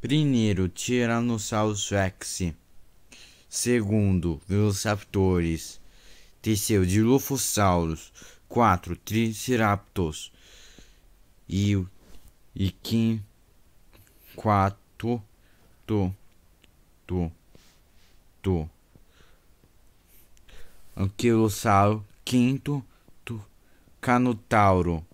Primeiro, Tyrannosaurus rex. Segundo, Velociraptors. Terceiro, Dilophosaurus. Quatro, Triceratops. E, e quatro, tu, tu, tu. Anquilossauro. Quinto, tu, Canotauro.